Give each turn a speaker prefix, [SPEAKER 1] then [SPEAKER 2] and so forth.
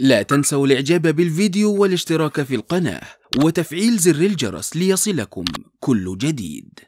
[SPEAKER 1] لا تنسوا الاعجاب بالفيديو والاشتراك في القناة وتفعيل زر الجرس ليصلكم كل جديد